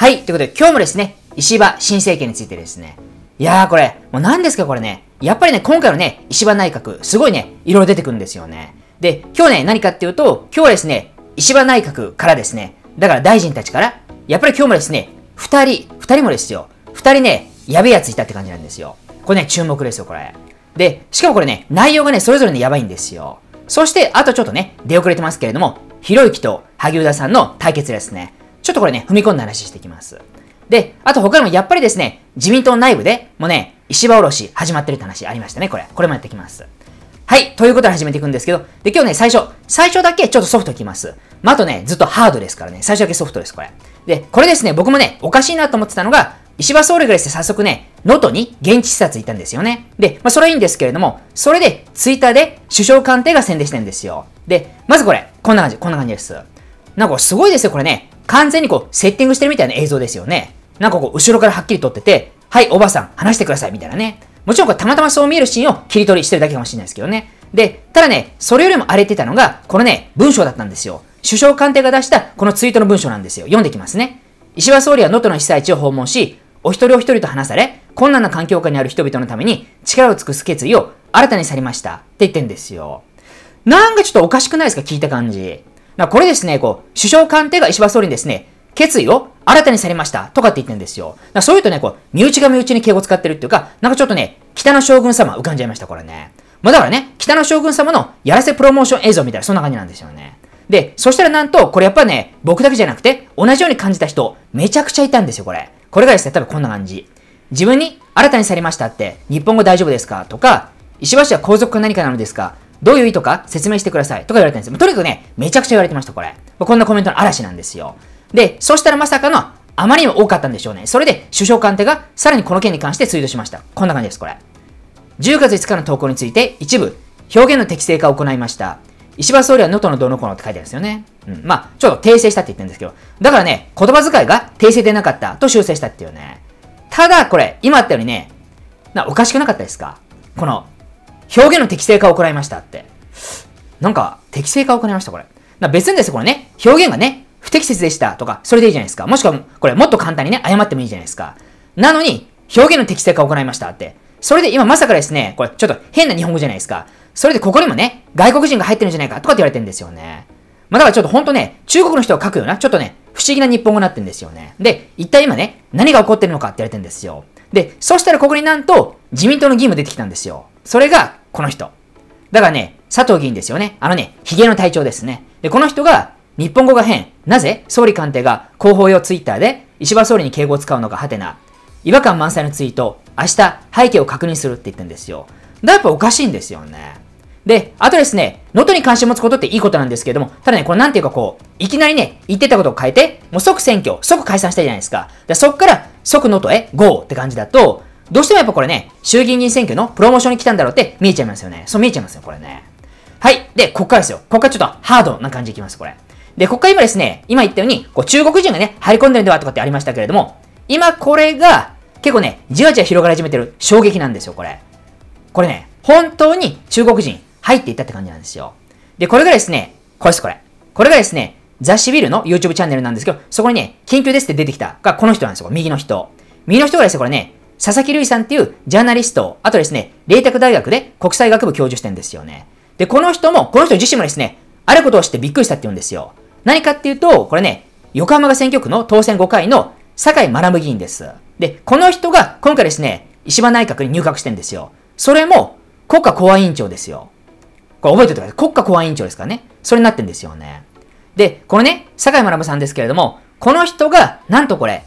はい、ということで今日もですね、石破新政権についてですね。いやーこれ、もう何ですかこれね。やっぱりね、今回のね、石破内閣、すごいね、いろいろ出てくるんですよね。で、今日ね、何かっていうと、今日はですね、石破内閣からですね、だから大臣たちから、やっぱり今日もですね、二人、二人もですよ、二人ね、やべえやついたって感じなんですよ。これね、注目ですよ、これ。で、しかもこれね、内容がね、それぞれね、やばいんですよ。そして、あとちょっとね、出遅れてますけれども、ひろゆきと萩生田さんの対決ですね。ちょっとこれね、踏み込んだ話していきます。で、あと他にもやっぱりですね、自民党内部でもうね、石破おろし始まってるって話ありましたね、これ。これもやってきます。はい、ということで始めていくんですけど、で、今日ね、最初、最初だけちょっとソフトいきます。まあ、あとね、ずっとハードですからね、最初だけソフトです、これ。で、これですね、僕もね、おかしいなと思ってたのが、石破総理がですね、早速ね、能登に現地視察行ったんですよね。で、まあ、それはいいんですけれども、それで、ツイッターで首相官邸が宣伝してるんですよ。で、まずこれ、こんな感じ、こんな感じです。なんかすごいですよ、これね。完全にこう、セッティングしてるみたいな映像ですよね。なんかこう、後ろからはっきり撮ってて、はい、おばさん、話してください、みたいなね。もちろん、たまたまそう見えるシーンを切り取りしてるだけかもしれないですけどね。で、ただね、それよりも荒れてたのが、このね、文章だったんですよ。首相官邸が出した、このツイートの文章なんですよ。読んできますね。石破総理は能登の被災地を訪問し、お一人お一人と話され、困難な環境下にある人々のために力を尽くす決意を新たにされました。って言ってんですよ。なんかちょっとおかしくないですか聞いた感じ。なこれですね、こう、首相官邸が石破総理にですね、決意を新たにされましたとかって言ってるんですよ。だそういうとね、こう、身内が身内に敬語使ってるっていうか、なんかちょっとね、北の将軍様浮かんじゃいました、これね。まあだからね、北の将軍様のやらせプロモーション映像みたいな、そんな感じなんですよね。で、そしたらなんと、これやっぱね、僕だけじゃなくて、同じように感じた人、めちゃくちゃいたんですよ、これ。これがですね、多分こんな感じ。自分に新たにされましたって、日本語大丈夫ですかとか、石破氏は皇族か何かなのですかどういう意図か説明してくださいとか言われるんですよ。とにかくね、めちゃくちゃ言われてました、これ。こんなコメントの嵐なんですよ。で、そしたらまさかの、あまりにも多かったんでしょうね。それで、首相官邸がさらにこの件に関してツイートしました。こんな感じです、これ。10月5日の投稿について、一部、表現の適正化を行いました。石破総理は能登のどのこのって書いてあるんですよね。うん。まあ、ちょっと訂正したって言ってるんですけど、だからね、言葉遣いが訂正でなかったと修正したっていうね。ただ、これ、今あったようにね、なおかしくなかったですかこの表現の適正化を行いましたって。なんか、適正化を行いました、これ。な別にですよ、これね。表現がね、不適切でしたとか、それでいいじゃないですか。もしくは、これもっと簡単にね、謝ってもいいじゃないですか。なのに、表現の適正化を行いましたって。それで今まさかですね、これちょっと変な日本語じゃないですか。それでここにもね、外国人が入ってるんじゃないかとかって言われてるんですよね。まあ、だからちょっとほんとね、中国の人が書くような、ちょっとね、不思議な日本語になってるんですよね。で、一体今ね、何が起こってるのかって言われてるんですよ。で、そしたらここになんと、自民党の議員も出てきたんですよ。それがこの人。だからね、佐藤議員ですよね。あのね、髭の隊長ですね。で、この人が日本語が変。なぜ総理官邸が広報用ツイッターで石破総理に敬語を使うのかはてな。違和感満載のツイート、明日背景を確認するって言ってんですよ。だやっぱおかしいんですよね。で、あとですね、能登に関心を持つことっていいことなんですけども、ただね、これなんていうかこう、いきなりね、言ってたことを変えて、もう即選挙、即解散したいじゃないですか。でそっから即能登へゴーって感じだと、どうしてもやっぱこれね、衆議院議員選挙のプロモーションに来たんだろうって見えちゃいますよね。そう見えちゃいますよ、これね。はい。で、こっからですよ。こっからちょっとハードな感じいきます、これ。で、こっから今ですね、今言ったように、こう中国人がね、入り込んでるんではとかってありましたけれども、今これが、結構ね、じわじわ広がり始めてる衝撃なんですよ、これ。これね、本当に中国人入っていったって感じなんですよ。で、これがですね、これです、これ。これがですね、ザ・シビルの YouTube チャンネルなんですけど、そこにね、緊急ですって出てきたが、この人なんですよ、右の人。右の人がですね、これね、佐々木瑠衣さんっていうジャーナリスト、あとですね、麗澤大学で国際学部教授してんですよね。で、この人も、この人自身もですね、あることを知ってびっくりしたって言うんですよ。何かっていうと、これね、横浜が選挙区の当選5回の酒井学議員です。で、この人が今回ですね、石破内閣に入閣してんですよ。それも国家公安委員長ですよ。これ覚えておいてください。国家公安委員長ですからね。それになってんですよね。で、このね、酒井学さんですけれども、この人が、なんとこれ、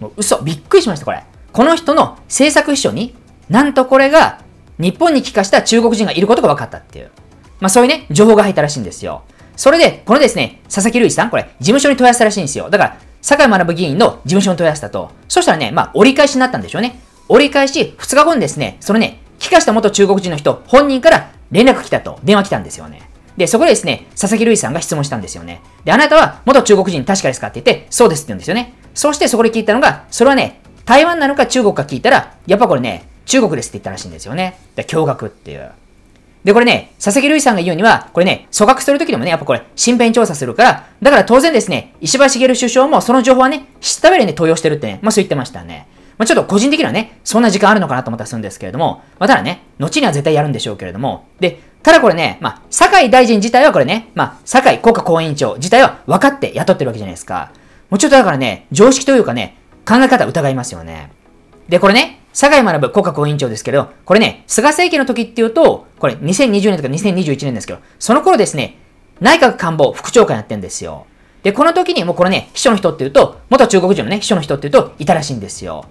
もう嘘、びっくりしました、これ。この人の政策秘書に、なんとこれが日本に帰化した中国人がいることが分かったっていう。まあそういうね、情報が入ったらしいんですよ。それで、このですね、佐々木瑠一さん、これ、事務所に問い合わせたらしいんですよ。だから、坂井学議員の事務所に問い合わせたと。そしたらね、まあ折り返しになったんでしょうね。折り返し2日後にですね、そのね、帰化した元中国人の人、本人から連絡来たと、電話来たんですよね。で、そこでですね、佐々木瑠一さんが質問したんですよね。で、あなたは元中国人確かですかって言って、そうですって言うんですよね。そしてそこで聞いたのが、それはね、台湾なのか中国か聞いたら、やっぱこれね、中国ですって言ったらしいんですよね。だ驚愕っていう。で、これね、佐々木瑠衣さんが言うには、これね、組閣するときでもね、やっぱこれ、身辺調査するから、だから当然ですね、石破茂首相もその情報はね、知った上でね、登用してるってね、まあそう言ってましたね。まあちょっと個人的にはね、そんな時間あるのかなと思ったらするんですけれども、まあただね、後には絶対やるんでしょうけれども、で、ただこれね、まあ、酒井大臣自体はこれね、まあ、酒井国家公安委員長自体は分かって雇ってるわけじゃないですか。もうちょっとだからね、常識というかね、考え方疑いますよね。で、これね、酒井学国家公委員長ですけど、これね、菅政権の時っていうと、これ2020年とか2021年ですけど、その頃ですね、内閣官房副長官やってんですよ。で、この時にもうこれね、秘書の人っていうと、元中国人のね、秘書の人っていうと、いたらしいんですよ。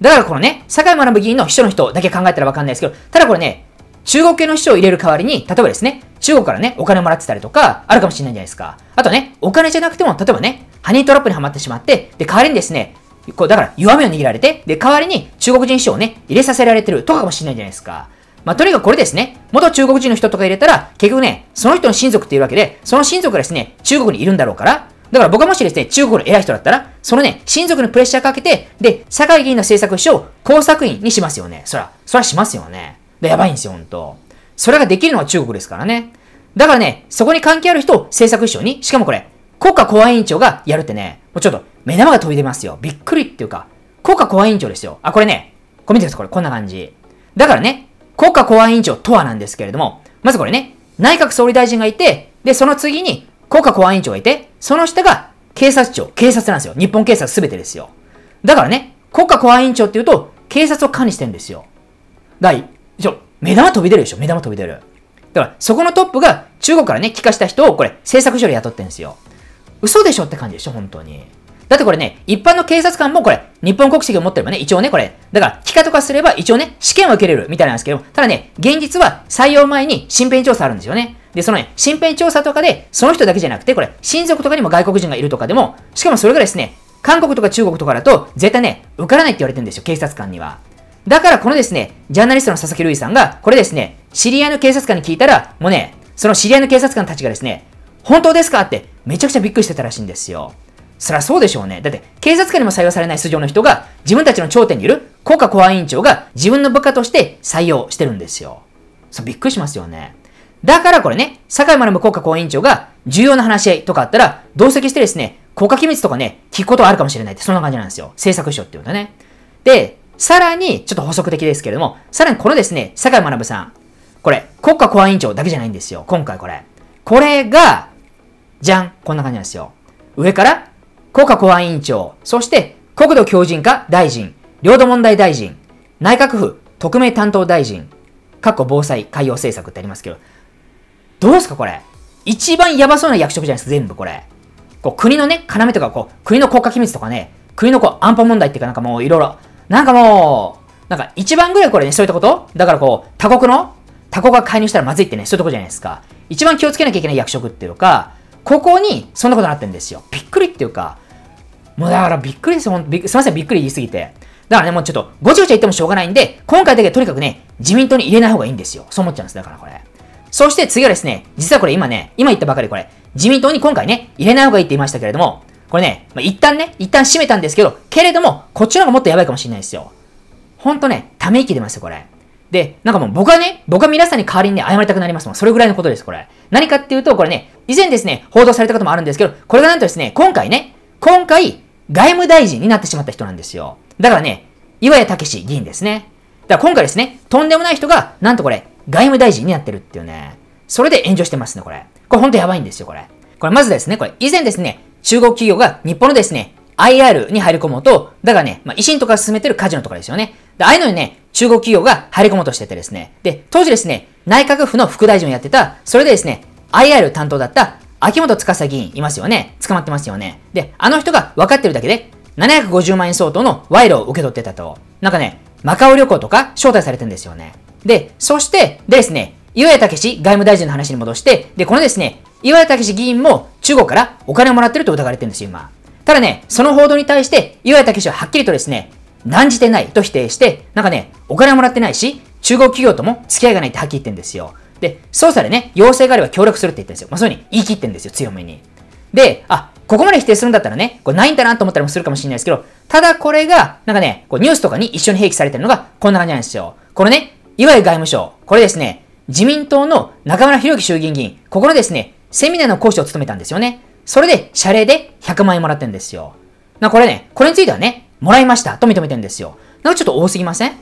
だからこのね、坂井学議員の秘書の人だけ考えたらわかんないですけど、ただこれね、中国系の秘書を入れる代わりに、例えばですね、中国からね、お金をもらってたりとか、あるかもしれないじゃないですか。あとね、お金じゃなくても、例えばね、ハニートラップにはまってしまって、で、代わりにですね、こう、だから弱みを握られて、で、代わりに中国人書をね、入れさせられてるとかもしれないじゃないですか。まあ、とにかくこれですね。元中国人の人とか入れたら、結局ね、その人の親族っていうわけで、その親族がですね、中国にいるんだろうから、だから僕はもしですね、中国の偉い人だったら、そのね、親族のプレッシャーかけて、で、会議員の政策秘を工作員にしますよね。そら、そらしますよね。で、やばいんですよ、ほんと。それができるのは中国ですからね。だからね、そこに関係ある人を政策秘書に、しかもこれ、国家公安委員長がやるってね、もうちょっと目玉が飛び出ますよ。びっくりっていうか、国家公安委員長ですよ。あ、これね、これ見てください、これ、こんな感じ。だからね、国家公安委員長とはなんですけれども、まずこれね、内閣総理大臣がいて、で、その次に国家公安委員長がいて、その下が警察庁、警察なんですよ。日本警察すべてですよ。だからね、国家公安委員長っていうと、警察を管理してるんですよ。第、一ちょ、目玉飛び出るでしょ、目玉飛び出る。だから、そこのトップが中国からね、帰化した人をこれ、政策処理雇ってるんですよ。嘘でしょって感じでしょ、本当に。だってこれね、一般の警察官もこれ、日本国籍を持ってればね、一応ね、これ。だから、帰化とかすれば一応ね、試験を受けれるみたいなんですけど、ただね、現実は採用前に身辺調査あるんですよね。で、そのね、身辺調査とかで、その人だけじゃなくて、これ、親族とかにも外国人がいるとかでも、しかもそれがですね、韓国とか中国とかだと、絶対ね、受からないって言われてるんですよ、警察官には。だから、このですね、ジャーナリストの佐々木瑠衣さんが、これですね、知り合いの警察官に聞いたら、もうね、その知り合いの警察官たちがですね、本当ですかってめちゃくちゃびっくりしてたらしいんですよ。そりゃそうでしょうね。だって、警察官にも採用されない素性の人が、自分たちの頂点にいる国家公安委員長が自分の部下として採用してるんですよ。そう、びっくりしますよね。だからこれね、坂井学国家公安委員長が重要な話し合いとかあったら、同席してですね、国家機密とかね、聞くことはあるかもしれないって、そんな感じなんですよ。政策秘書っていうんだね。で、さらに、ちょっと補足的ですけれども、さらにこのですね、坂井学さん、これ、国家公安委員長だけじゃないんですよ。今回これ。これが、じゃんこんな感じなんですよ。上から国家公安委員長、そして国土強靭化大臣、領土問題大臣、内閣府特命担当大臣、かっこ防災海洋政策ってありますけど、どうですかこれ一番やばそうな役職じゃないですか、全部これ。こう国のね、要とか、こう、国の国家機密とかね、国のこう、安保問題っていうかなんかもういろいろ、なんかもう、なんか一番ぐらいこれね、そういったことだからこう、他国の、他国が介入したらまずいってね、そういうとこじゃないですか。一番気をつけなきゃいけない役職っていうか、ここに、そんなことになってんですよ。びっくりっていうか、もうだからびっくりですよ。すいません、びっくり言いすぎて。だからね、もうちょっと、ごちゃごちゃ言ってもしょうがないんで、今回だけとにかくね、自民党に入れない方がいいんですよ。そう思っちゃうんです、だからこれ。そして次はですね、実はこれ今ね、今言ったばかりこれ、自民党に今回ね、入れない方がいいって言いましたけれども、これね、まあ、一旦ね、一旦閉めたんですけど、けれども、こっちの方がもっとやばいかもしれないですよ。ほんとね、ため息出ますよ、これ。で、なんかもう僕はね、僕は皆さんに代わりにね、謝りたくなりますもん。それぐらいのことです、これ。何かっていうと、これね、以前ですね、報道されたこともあるんですけど、これがなんとですね、今回ね、今回、外務大臣になってしまった人なんですよ。だからね、岩谷武議員ですね。だから今回ですね、とんでもない人が、なんとこれ、外務大臣になってるっていうね。それで炎上してますね、これ。これほんとやばいんですよ、これ。これまずですね、これ、以前ですね、中国企業が日本のですね、IR に入り込もうと、だからね、まあ、維新とか進めてるカジノとかですよね。で、ああいうのにね、中国企業が入り込もうとしててですね。で、当時ですね、内閣府の副大臣をやってた、それでですね、IR 担当だった秋元司議員いますよね。捕まってますよね。で、あの人が分かってるだけで、750万円相当の賄賂を受け取ってたと。なんかね、マカオ旅行とか招待されてんですよね。で、そして、でですね、岩谷武外務大臣の話に戻して、で、このですね、岩谷武議員も中国からお金をもらってると疑われてるんですよ、今。ただね、その報道に対して、岩谷武ははっきりとですね、断じてないと否定して、なんかね、お金もらってないし、中国企業とも付き合いがないってはっきり言ってんですよ。で、捜査でね、要請があれば協力するって言ってるんですよ。まあ、そういうふうに言い切ってんですよ、強めに。で、あ、ここまで否定するんだったらね、これないんだなと思ったりもするかもしれないですけど、ただこれが、なんかね、こうニュースとかに一緒に併記されてるのがこんな感じなんですよ。これね、いわゆる外務省、これですね、自民党の中村博之衆議院議員、ここのですね、セミナーの講師を務めたんですよね。それで、謝礼で100万円もらってるんですよ。な、これね、これについてはね、もらいましたと認めてんですよ。なんかちょっと多すぎません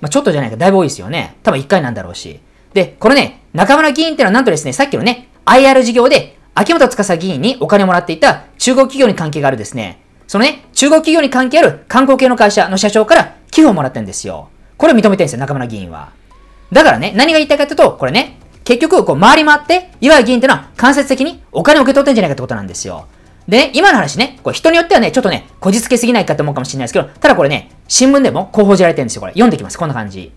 まあ、ちょっとじゃないか、だいぶ多いですよね。多分1回なんだろうし。で、このね、中村議員ってのはなんとですね、さっきのね、IR 事業で、秋元司議員にお金をもらっていた中国企業に関係があるですね、そのね、中国企業に関係ある観光系の会社の社長から寄付をもらってるんですよ。これを認めてるんですよ、中村議員は。だからね、何が言いたいかというと、これね、結局、こう、回り回って、岩井議員ってのは間接的にお金を受け取ってんじゃないかってことなんですよ。で、今の話ね、これ人によってはね、ちょっとね、こじつけすぎないかって思うかもしれないですけど、ただこれね、新聞でもこう報じられてるんですよ、これ。読んできます、こんな感じ。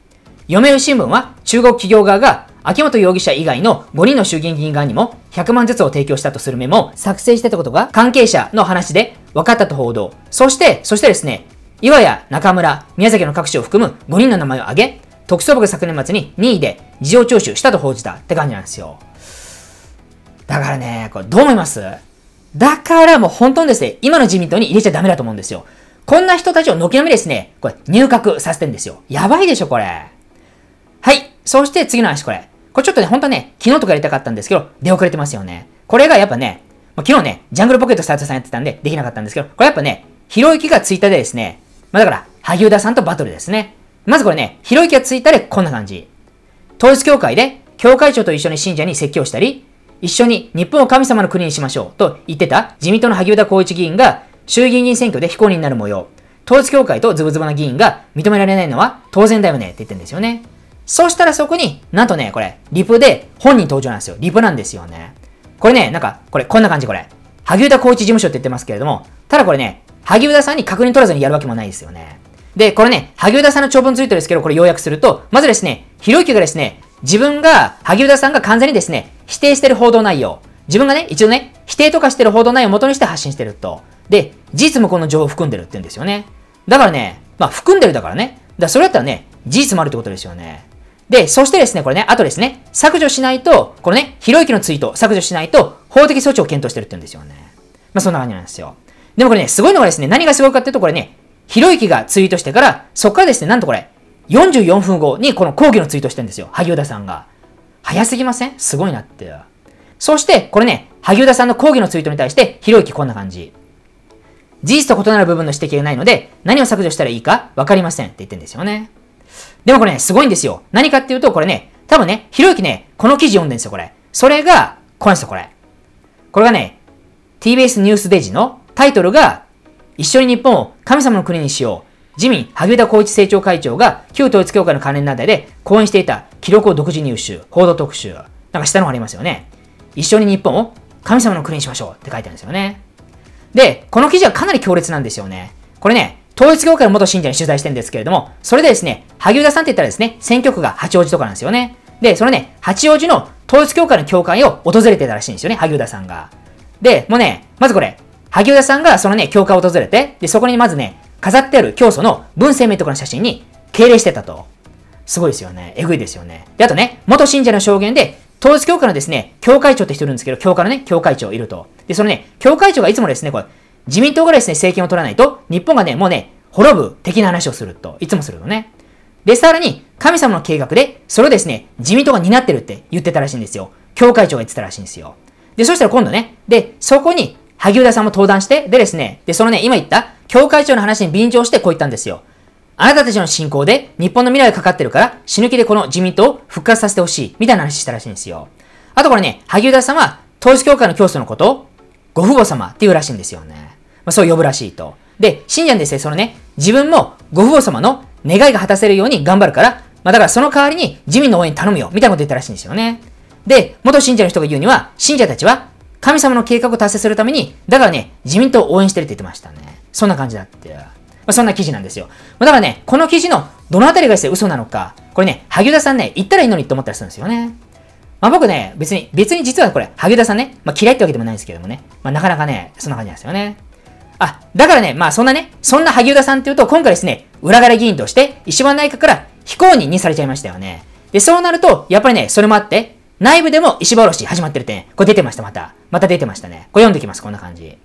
読売新聞は、中国企業側が、秋元容疑者以外の5人の衆議院議員側にも100万ずつを提供したとするメモを作成してたことが関係者の話で分かったと報道。そして、そしてですね、岩谷、中村、宮崎の各市を含む5人の名前を挙げ、特捜部が昨年末に任意で事情聴取したと報じたって感じなんですよ。だからね、これどう思いますだからもう本当にですね、今の自民党に入れちゃダメだと思うんですよ。こんな人たちを軒並みですね、これ入閣させてんですよ。やばいでしょ、これ。はい。そして次の話、これ。これちょっとね、ほんとね、昨日とかやりたかったんですけど、出遅れてますよね。これがやっぱね、ま昨日ね、ジャングルポケットスタートさんやってたんで、できなかったんですけど、これやっぱね、ひろゆきがツイッターでですね、まあ、だから、萩生田さんとバトルですね。まずこれね、ひろゆきがツイッターでこんな感じ。統一協会で、教会長と一緒に信者に説教したり、一緒に日本を神様の国にしましょうと言ってた自民党の萩生田光一議員が衆議院議員選挙で非公認になる模様。統一協会とズブズブな議員が認められないのは当然だよねって言ってるんですよね。そしたらそこに、なんとね、これ、リプで本人登場なんですよ。リプなんですよね。これね、なんか、これ、こんな感じ、これ。萩生田光一事務所って言ってますけれども、ただこれね、萩生田さんに確認取らずにやるわけもないですよね。で、これね、萩生田さんの長文ついてるんですけど、これ要約すると、まずですね、ひろゆきがですね、自分が、萩生田さんが完全にですね、否定してる報道内容。自分がね、一応ね、否定とかしてる報道内容を元にして発信してると。で、事実もこの情報を含んでるって言うんですよね。だからね、まあ、含んでるだからね。だからそれだったらね、事実もあるってことですよね。で、そしてですね、これね、あとですね、削除しないと、このね、ひろゆきのツイート削除しないと、法的措置を検討してるって言うんですよね。まあ、そんな感じなんですよ。でもこれね、すごいのがですね、何がすごいかっていうと、これね、ひろゆきがツイートしてから、そっからですね、なんとこれ、44分後にこの講義のツイートしてるんですよ。萩生田さんが。早すぎませんすごいなって。そして、これね、萩生田さんの講義のツイートに対して、ひろゆきこんな感じ。事実と異なる部分の指摘がないので、何を削除したらいいか分かりませんって言ってるんですよね。でもこれね、すごいんですよ。何かっていうと、これね、多分ね、ひろゆきね、この記事読んでるんですよ、これ。それが、これですよ、これ。これがね、TBS ニュースデジのタイトルが、一緒に日本を神様の国にしよう。自民、萩生田光一政調会長が旧統一教会の関連団体で講演していた記録を独自入手、報道特集、なんか下の方ありますよね。一緒に日本を神様の国にしましょうって書いてあるんですよね。で、この記事はかなり強烈なんですよね。これね、統一教会の元信者に取材してるんですけれども、それでですね、萩生田さんって言ったらですね、選挙区が八王子とかなんですよね。で、そのね、八王子の統一教会の教会を訪れてたらしいんですよね、萩生田さんが。で、もうね、まずこれ、萩生田さんがそのね、教会を訪れて、で、そこにまずね、飾ってある教祖の文生明とかの写真に敬礼してたと。すごいですよね。えぐいですよね。で、あとね、元信者の証言で、統一教会のですね、教会長って人いるんですけど、教会のね、教会長いると。で、そのね、教会長がいつもですね、これ、自民党がですね、政権を取らないと、日本がね、もうね、滅ぶ的な話をすると、いつもするのね。で、さらに、神様の計画で、それをですね、自民党が担ってるって言ってたらしいんですよ。教会長が言ってたらしいんですよ。で、そしたら今度ね、で、そこに、萩生田さんも登壇して、でですね、で、そのね、今言った、教会長の話に便乗してこう言ったんですよ。あなたたちの信仰で日本の未来がかかってるから死ぬ気でこの自民党を復活させてほしいみたいな話したらしいんですよ。あとこれね、萩生田さんは統一教会の教祖のことをご父母様っていうらしいんですよね。まあ、そう呼ぶらしいと。で、信者にですね、そのね、自分もご父母様の願いが果たせるように頑張るから、まあ、だからその代わりに自民の応援頼むよみたいなこと言ったらしいんですよね。で、元信者の人が言うには、信者たちは神様の計画を達成するために、だからね、自民党を応援してるって言ってましたね。そんな感じだって。まあ、そんな記事なんですよ。だからね、この記事のどのあたりがですね、嘘なのか、これね、萩生田さんね、言ったらいいのにって思ったりするんですよね。まあ、僕ね、別に、別に実はこれ、萩生田さんね、まあ、嫌いってわけでもないんですけどもね、まあ、なかなかね、そんな感じなんですよね。あ、だからね、まあそんなね、そんな萩生田さんっていうと、今回ですね、裏柄議員として、石破内閣から非公認にされちゃいましたよね。で、そうなると、やっぱりね、それもあって、内部でも石破卸始まってるってね、これ出てました、また。また出てましたね。これ読んできます、こんな感じ。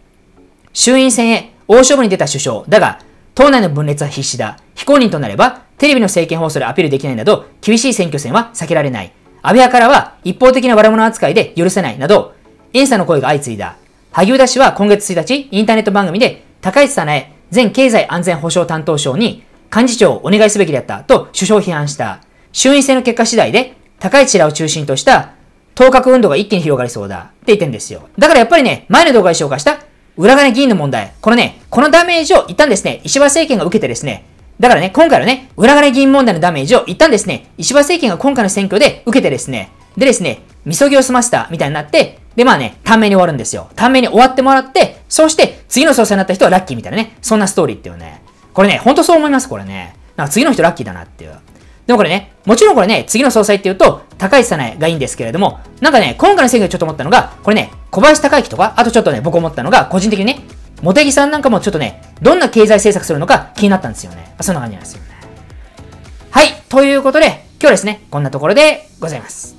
衆院選へ大勝負に出た首相。だが、党内の分裂は必至だ。非公認となれば、テレビの政見放送でアピールできないなど、厳しい選挙戦は避けられない。安倍派からは、一方的な悪者扱いで許せないなど、遠差の声が相次いだ。萩生田氏は今月1日、インターネット番組で、高市早苗前経済安全保障担当省に、幹事長をお願いすべきであったと首相を批判した。衆院選の結果次第で、高市らを中心とした、当確運動が一気に広がりそうだ。って言ってんですよ。だからやっぱりね、前の動画で紹介した裏金議員の問題。このね、このダメージを一旦ですね、石破政権が受けてですね、だからね、今回のね、裏金議員問題のダメージを一旦ですね、石破政権が今回の選挙で受けてですね、でですね、みそぎを済ませたみたいになって、で、まあね、短命に終わるんですよ。短命に終わってもらって、そして、次の総裁になった人はラッキーみたいなね、そんなストーリーっていうね。これね、ほんとそう思います、これね。なんか次の人ラッキーだなっていう。でもこれね、もちろんこれね、次の総裁っていうと、高市早苗がいいんですけれども、なんかね、今回の選挙でちょっと思ったのが、これね、小林隆之とか、あとちょっとね、僕思ったのが、個人的にね、茂木さんなんかもちょっとね、どんな経済政策するのか気になったんですよね。そんな感じなんですよね。はい、ということで、今日ですね、こんなところでございます。